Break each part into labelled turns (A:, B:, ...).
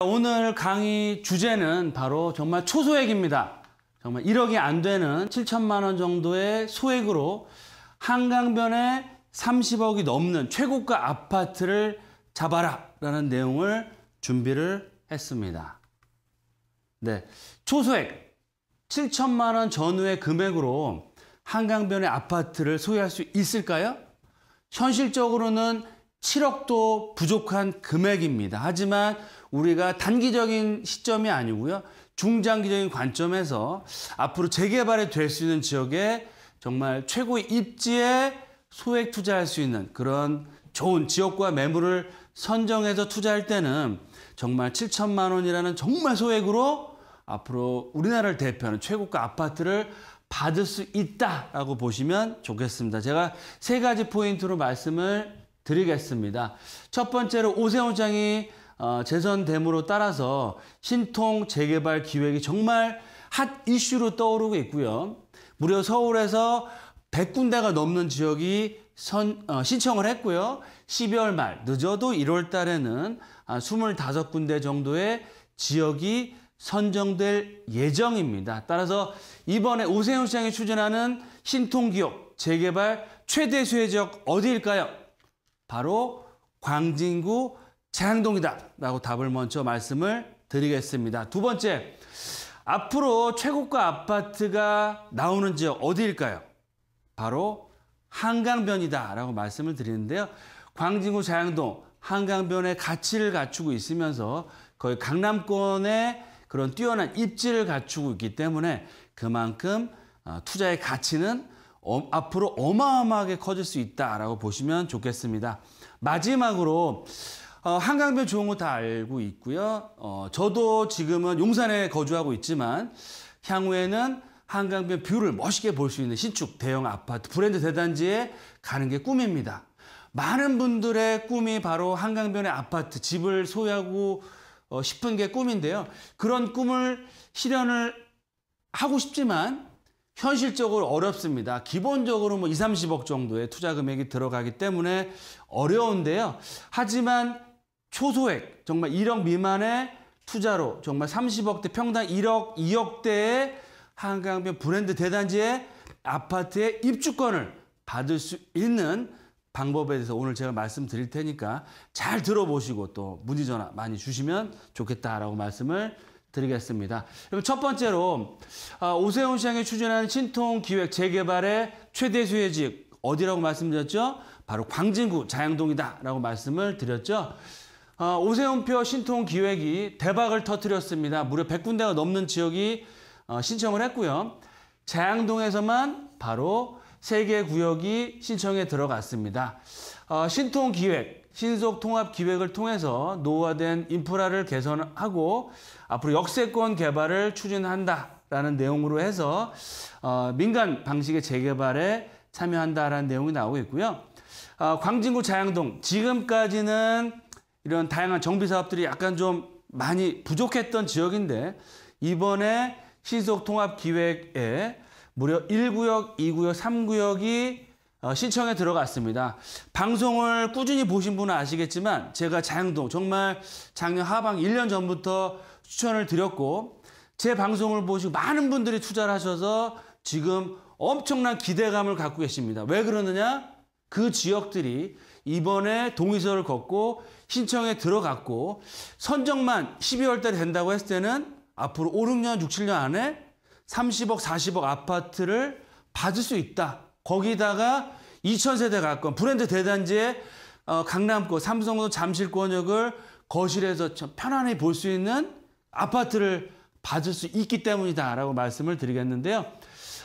A: 오늘 강의 주제는 바로 정말 초소액입니다. 정말 1억이 안 되는 7천만 원 정도의 소액으로 한강변에 30억이 넘는 최고가 아파트를 잡아라 라는 내용을 준비를 했습니다. 네, 초소액 7천만 원 전후의 금액으로 한강변의 아파트를 소유할 수 있을까요? 현실적으로는 7억도 부족한 금액입니다. 하지만 우리가 단기적인 시점이 아니고요. 중장기적인 관점에서 앞으로 재개발이 될 수 있는 지역에 정말 최고의 입지에 소액 투자할 수 있는 그런 좋은 지역과 매물을 선정해서 투자할 때는 정말 7천만 원이라는 정말 소액으로 앞으로 우리나라를 대표하는 최고가 아파트를 받을 수 있다라고 보시면 좋겠습니다. 제가 세 가지 포인트로 말씀을 드리겠습니다. 첫 번째로 오세훈 장이 어, 재선 됨으로 따라서 신통 재개발 기획이 정말 핫 이슈로 떠오르고 있고요. 무려 서울에서 100군데가 넘는 지역이 선, 어, 신청을 했고요. 12월 말 늦어도 1월 달에는 25군데 아, 정도의 지역이 선정될 예정입니다. 따라서 이번에 오세훈 시장이 추진하는 신통기업 재개발 최대 수혜지역 어디일까요? 바로 광진구 재랑동이다라고 답을 먼저 말씀을 드리겠습니다. 두 번째, 앞으로 최고가 아파트가 나오는 지역 어디일까요? 바로 한강변이다라고 말씀을 드리는데요. 광진구 자양동 한강변의 가치를 갖추고 있으면서 거의 강남권의 그런 뛰어난 입지를 갖추고 있기 때문에 그만큼 어, 투자의 가치는 어, 앞으로 어마어마하게 커질 수 있다라고 보시면 좋겠습니다. 마지막으로 어, 한강변 좋은 거 다 알고 있고요. 어, 저도 지금은 용산에 거주하고 있지만 향후에는 한강변 뷰를 멋있게 볼 수 있는 신축 대형 아파트 브랜드 대단지에 가는 게 꿈입니다. 많은 분들의 꿈이 바로 한강변의 아파트 집을 소유하고 어, 싶은 게 꿈인데요. 그런 꿈을 실현을 하고 싶지만 현실적으로 어렵습니다. 기본적으로 뭐 2, 30억 정도의 투자 금액이 들어가기 때문에 어려운데요. 하지만 초소액, 정말 1억 미만의 투자로 정말 30억대 평당 1억, 2억대의 한강변 브랜드 대단지의 아파트의 입주권을 받을 수 있는 방법에 대해서 오늘 제가 말씀드릴 테니까 잘 들어보시고 또 문의 전화 많이 주시면 좋겠다라고 말씀을 드리겠습니다. 그럼 첫 번째로 아, 오세훈 시장이 추진하는 신통 기획 재개발의 최대 수혜지 어디라고 말씀드렸죠? 바로 광진구 자양동이다라고 말씀을 드렸죠. 아, 오세훈표 신통 기획이 대박을 터뜨렸습니다. 무려 100군데가 넘는 지역이 어, 신청을 했고요. 자양동에서만 바로 세 개 구역이 신청에 들어갔습니다. 어, 신통 기획, 신속 통합 기획을 통해서 노후화된 인프라를 개선하고 앞으로 역세권 개발을 추진한다라는 내용으로 해서 어, 민간 방식의 재개발에 참여한다라는 내용이 나오고 있고요. 어, 광진구 자양동 지금까지는 이런 다양한 정비 사업들이 약간 좀 많이 부족했던 지역인데 이번에 신속 통합 기획에 무려 1구역, 2구역, 3구역이 신청에 어, 들어갔습니다. 방송을 꾸준히 보신 분은 아시겠지만 제가 자양동 정말 작년 하반 1년 전부터 추천을 드렸고 제 방송을 보시고 많은 분들이 투자를 하셔서 지금 엄청난 기대감을 갖고 계십니다. 왜 그러느냐? 그 지역들이 이번에 동의서를 걷고 신청에 들어갔고 선정만 12월 달에 된다고 했을 때는 앞으로 5, 6년, 6, 7년 안에 30억, 40억 아파트를 받을 수 있다. 거기다가 2000세대 가까운 브랜드 대단지에 어, 강남권, 삼성동 잠실권역을 거실에서 편안히 볼 수 있는 아파트를 받을 수 있기 때문이다라고 말씀을 드리겠는데요.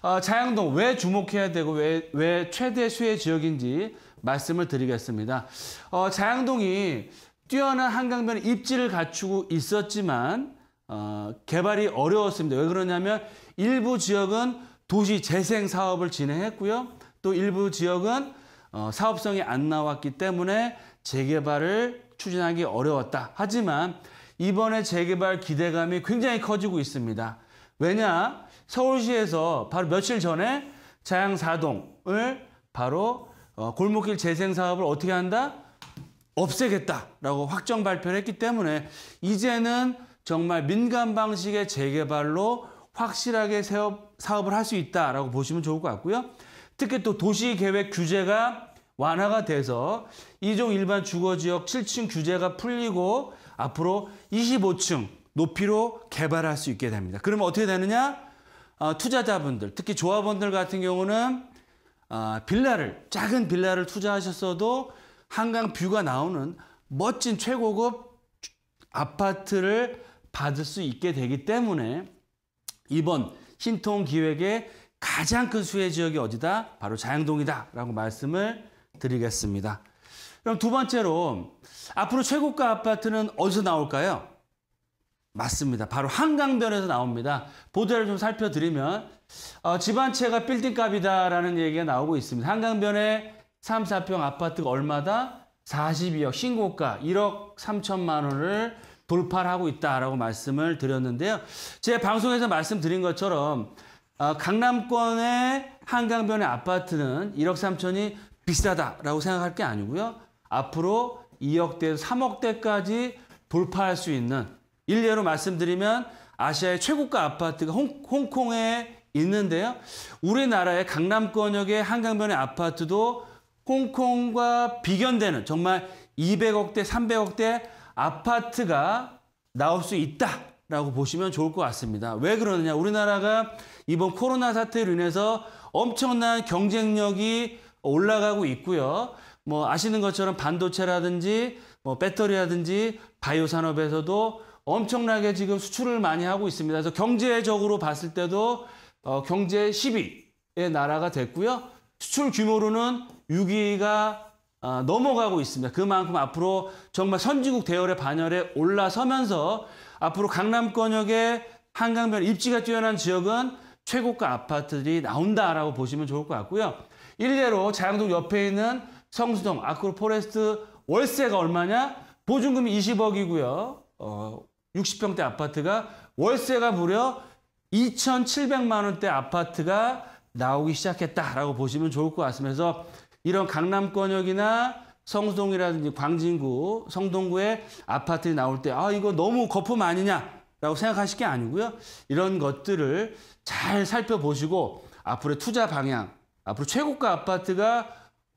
A: 어, 자양동 왜 주목해야 되고 왜, 왜 최대 수혜 지역인지 말씀을 드리겠습니다. 어, 자양동이 뛰어난 한강변 입지를 갖추고 있었지만 어, 개발이 어려웠습니다. 왜 그러냐면 일부 지역은 도시 재생 사업을 진행했고요. 또 일부 지역은 어, 사업성이 안 나왔기 때문에 재개발을 추진하기 어려웠다. 하지만 이번에 재개발 기대감이 굉장히 커지고 있습니다. 왜냐? 서울시에서 바로 며칠 전에 자양사동을 바로 어, 골목길 재생 사업을 어떻게 한다? 없애겠다라고 확정 발표를 했기 때문에 이제는 정말 민간 방식의 재개발로 확실하게 사업을 할 수 있다라고 보시면 좋을 것 같고요. 특히 또 도시계획 규제가 완화가 돼서 이종 일반 주거지역 7층 규제가 풀리고 앞으로 25층 높이로 개발할 수 있게 됩니다. 그러면 어떻게 되느냐? 어, 투자자분들, 특히 조합원들 같은 경우는 어, 빌라를, 작은 빌라를 투자하셨어도 한강 뷰가 나오는 멋진 최고급 아파트를 받을 수 있게 되기 때문에 2번 신통 기획의 가장 큰 수혜 지역이 어디다? 바로 자양동이다라고 말씀을 드리겠습니다. 그럼 두 번째로 앞으로 최고가 아파트는 어디서 나올까요? 맞습니다. 바로 한강변에서 나옵니다. 보도를 좀 살펴드리면 어, 집한 채가 빌딩값이다라는 얘기가 나오고 있습니다. 한강변에 3, 4평 아파트가 얼마다? 42억 신고가 1억 3천만 원을 돌파를 하고 있다라고 말씀을 드렸는데요. 제 방송에서 말씀드린 것처럼 어, 강남권의 한강변의 아파트는 1억 3천이 비싸다라고 생각할 게 아니고요. 앞으로 2억대, 에서 3억대까지 돌파할 수 있는 일례로 말씀드리면 아시아의 최고가 아파트가 홍, 홍콩에 있는데요. 우리나라의 강남권역의 한강변의 아파트도 홍콩과 비견되는 정말 200억대, 300억대 아파트가 나올 수 있다라고 보시면 좋을 것 같습니다. 왜 그러느냐? 우리나라가 이번 코로나 사태로 인해서 엄청난 경쟁력이 올라가고 있고요. 뭐 아시는 것처럼 반도체라든지 뭐 배터리라든지 바이오 산업에서도 엄청나게 지금 수출을 많이 하고 있습니다. 그래서 경제적으로 봤을 때도 어, 경제 10위의 나라가 됐고요. 수출 규모로는 6위가 아, 넘어가고 있습니다. 그만큼 앞으로 정말 선진국 대열의 반열에 올라서면서 앞으로 강남권역의 한강변 입지가 뛰어난 지역은 최고가 아파트들이 나온다라고 보시면 좋을 것 같고요. 일례로 자양동 옆에 있는 성수동 아크로포레스트 월세가 얼마냐? 보증금이 20억이고요. 어, 60평대 아파트가 월세가 무려 2,700만 원대 아파트가 나오기 시작했다라고 보시면 좋을 것 같으면서 이런 강남권역이나 성동이라든지 광진구, 성동구의 아파트에 나올 때 아, 이거 너무 거품 아니냐라고 생각하실 게 아니고요. 이런 것들을 잘 살펴보시고 앞으로 투자 방향, 앞으로 최고가 아파트가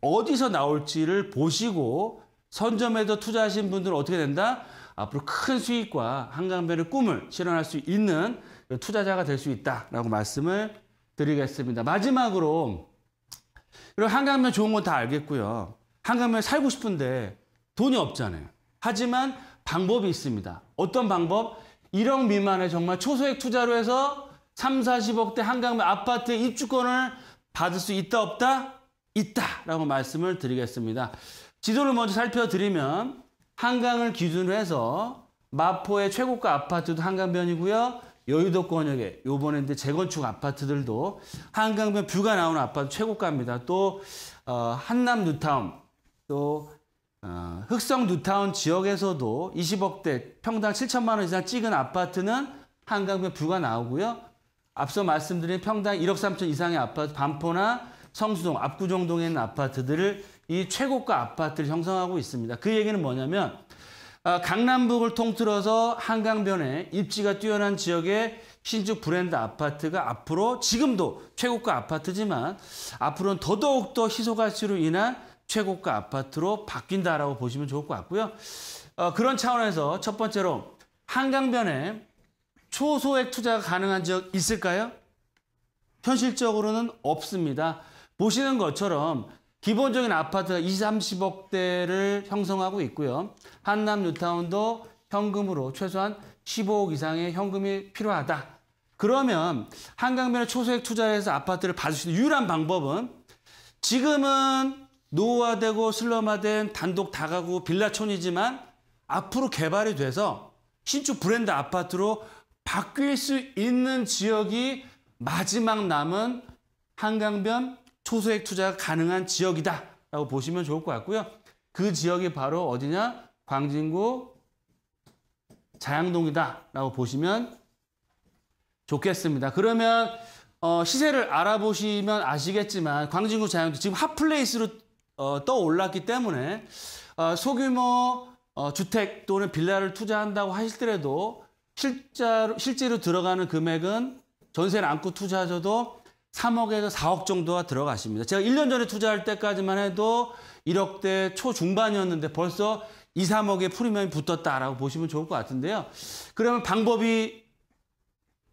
A: 어디서 나올지를 보시고 선점에서 투자하신 분들은 어떻게 된다? 앞으로 큰 수익과 한강변의 꿈을 실현할 수 있는 투자자가 될 수 있다라고 말씀을 드리겠습니다. 마지막으로 그리고 한강면 좋은 건 다 알겠고요. 한강면 살고 싶은데 돈이 없잖아요. 하지만 방법이 있습니다. 어떤 방법? 1억 미만의 정말 초소액 투자로 해서 3, 40억대 한강면 아파트 입주권을 받을 수 있다 없다? 있다라고 말씀을 드리겠습니다. 지도를 먼저 살펴드리면 한강을 기준으로 해서 마포의 최고가 아파트도 한강변이고요. 여의도 권역에 요번에 이제 재건축 아파트들도 한강변 뷰가 나오는 아파트 최고가입니다. 또 어, 한남 뉴타운 또 어, 흑성 뉴타운 지역에서도 20억대 평당 7천만 원 이상 찍은 아파트는 한강변 뷰가 나오고요. 앞서 말씀드린 평당 1억 3천 이상의 아파트 반포나 성수동, 압구정동에 있는 아파트들을 이 최고가 아파트를 형성하고 있습니다. 그 얘기는 뭐냐면 어, 강남북을 통틀어서 한강변에 입지가 뛰어난 지역의 신축 브랜드 아파트가 앞으로 지금도 최고가 아파트지만 앞으로는 더더욱 더 희소가치로 인한 최고가 아파트로 바뀐다라고 보시면 좋을 것 같고요. 어, 그런 차원에서 첫 번째로 한강변에 초소액 투자가 가능한 지역 있을까요? 현실적으로는 없습니다. 보시는 것처럼 기본적인 아파트가 20, 30억대를 형성하고 있고요. 한남 뉴타운도 현금으로 최소한 15억 이상의 현금이 필요하다. 그러면 한강변에 초소액 투자해서 아파트를 받을 수 있는 유일한 방법은 지금은 노후화되고 슬럼화된 단독 다가구 빌라촌이지만 앞으로 개발이 돼서 신축 브랜드 아파트로 바뀔 수 있는 지역이 마지막 남은 한강변 초소액 투자가 가능한 지역이다라고 보시면 좋을 것 같고요. 그 지역이 바로 어디냐? 광진구 자양동이다라고 보시면 좋겠습니다. 그러면 어, 시세를 알아보시면 아시겠지만 광진구 자양동 지금 핫플레이스로 어, 떠올랐기 때문에 어, 소규모 어, 주택 또는 빌라를 투자한다고 하실더라도 실제로, 실제로 들어가는 금액은 전세를 안고 투자하셔도 3억에서 4억 정도가 들어가십니다. 제가 1년 전에 투자할 때까지만 해도 1억대 초중반이었는데 벌써 2, 3억의 프리미엄이 붙었다라고 보시면 좋을 것 같은데요. 그러면 방법이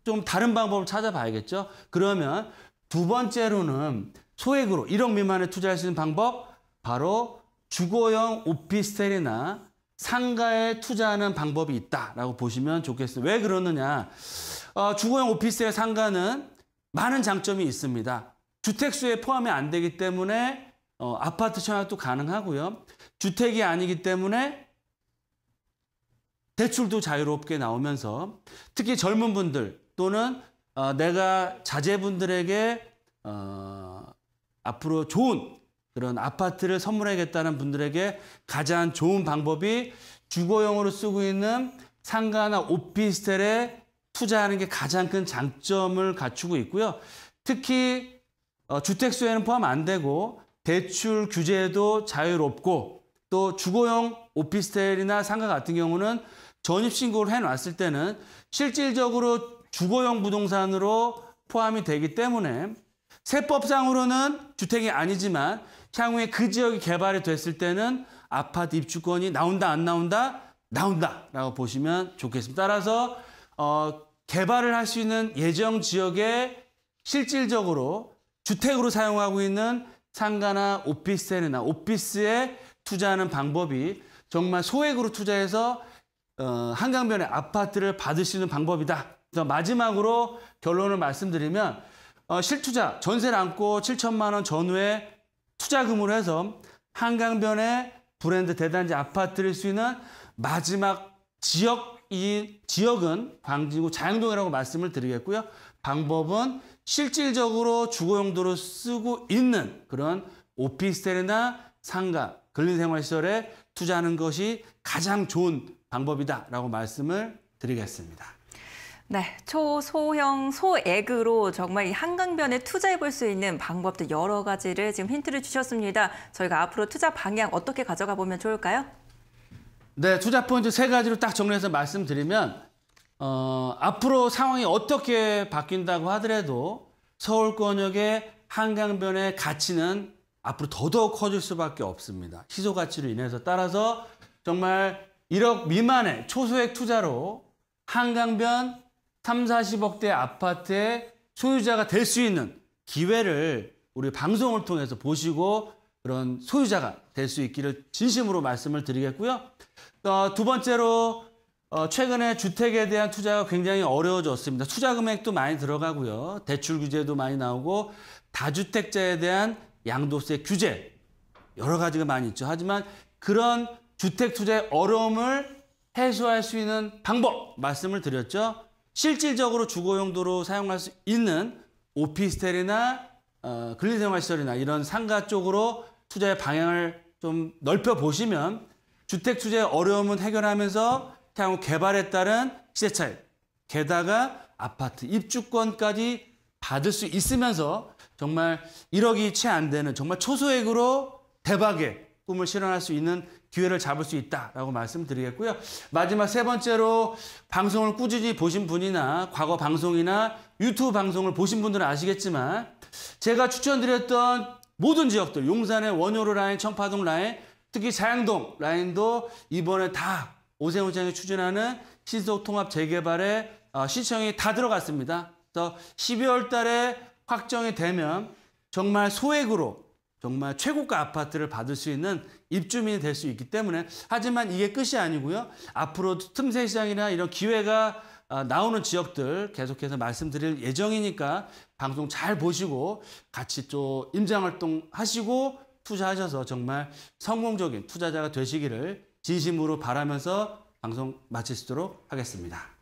A: 좀 다른 방법을 찾아봐야겠죠. 그러면 두 번째로는 소액으로 1억 미만에 투자할 수 있는 방법 바로 주거형 오피스텔이나 상가에 투자하는 방법이 있다라고 보시면 좋겠어요. 왜 그러느냐? 어, 주거형 오피스텔 상가는 많은 장점이 있습니다. 주택수에 포함이 안 되기 때문에 어, 아파트 청약도 가능하고요. 주택이 아니기 때문에 대출도 자유롭게 나오면서 특히 젊은 분들 또는 어, 내가 자제분들에게 어, 앞으로 좋은 그런 아파트를 선물하겠다는 분들에게 가장 좋은 방법이 주거용으로 쓰고 있는 상가나 오피스텔의 투자하는 게 가장 큰 장점을 갖추고 있고요. 특히 어, 주택 수혜는 포함 안 되고 대출 규제도 자유롭고 또 주거용 오피스텔이나 상가 같은 경우는 전입신고를 해놨을 때는 실질적으로 주거용 부동산으로 포함이 되기 때문에 세법상으로는 주택이 아니지만 향후에 그 지역이 개발이 됐을 때는 아파트 입주권이 나온다 안 나온다 나온다라고 보시면 좋겠습니다. 따라서 어, 개발을 할 수 있는 예정 지역에 실질적으로 주택으로 사용하고 있는 상가나 오피스텔이나 오피스에 투자하는 방법이 정말 소액으로 투자해서 어, 한강변의 아파트를 받을 수 있는 방법이다. 그래서 마지막으로 결론을 말씀드리면 어, 실투자 전세를 안고 7천만 원 전후에 투자금으로 해서 한강변의 브랜드 대단지 아파트를 수 있는 마지막 지역 이 지역은 광진구 자양동이라고 말씀을 드리겠고요. 방법은 실질적으로 주거 용도로 쓰고 있는 그런 오피스텔이나 상가, 근린생활시설에 투자하는 것이 가장 좋은 방법이다라고 말씀을 드리겠습니다. 네, 초소형 소액으로 정말 이 한강변에 투자해 볼 수 있는 방법도 여러 가지를 지금 힌트를 주셨습니다. 저희가 앞으로 투자 방향 어떻게 가져가 보면 좋을까요? 네, 투자 포인트 세 가지로 딱 정리해서 말씀드리면 어, 앞으로 상황이 어떻게 바뀐다고 하더라도 서울권역의 한강변의 가치는 앞으로 더더욱 커질 수밖에 없습니다. 희소 가치로 인해서 따라서 정말 1억 미만의 초소액 투자로 한강변 3, 40억대 아파트의 소유자가 될 수 있는 기회를 우리 방송을 통해서 보시고 그런 소유자가 될 수 있기를 진심으로 말씀을 드리겠고요. 어, 두 번째로 어, 최근에 주택에 대한 투자가 굉장히 어려워졌습니다. 투자 금액도 많이 들어가고요. 대출 규제도 많이 나오고 다주택자에 대한 양도세 규제 여러 가지가 많이 있죠. 하지만 그런 주택 투자의 어려움을 해소할 수 있는 방법 말씀을 드렸죠. 실질적으로 주거 용도로 사용할 수 있는 오피스텔이나 어, 근린생활시설이나 이런 상가 쪽으로 투자의 방향을 좀 넓혀 보시면 주택 투자의 어려움은 해결하면서 향후 개발에 따른 시세 차익, 게다가 아파트 입주권까지 받을 수 있으면서 정말 1억이 채 안 되는 정말 초소액으로 대박의 꿈을 실현할 수 있는 기회를 잡을 수 있다라고 말씀드리겠고요. 마지막 세 번째로 방송을 꾸준히 보신 분이나 과거 방송이나 유튜브 방송을 보신 분들은 아시겠지만 제가 추천드렸던 모든 지역들 용산의 원효로 라인, 청파동 라인, 특히 사양동 라인도 이번에 다 오세훈 시장이 추진하는 신속 통합 재개발에 어, 시청이 다 들어갔습니다. 그래서 12월 달에 확정이 되면 정말 소액으로 정말 최고가 아파트를 받을 수 있는 입주민이 될 수 있기 때문에 하지만 이게 끝이 아니고요. 앞으로 틈새 시장이나 이런 기회가 아, 나오는 지역들 계속해서 말씀드릴 예정이니까 방송 잘 보시고 같이 또 임장활동 하시고 투자하셔서 정말 성공적인 투자자가 되시기를 진심으로 바라면서 방송 마치도록 하겠습니다.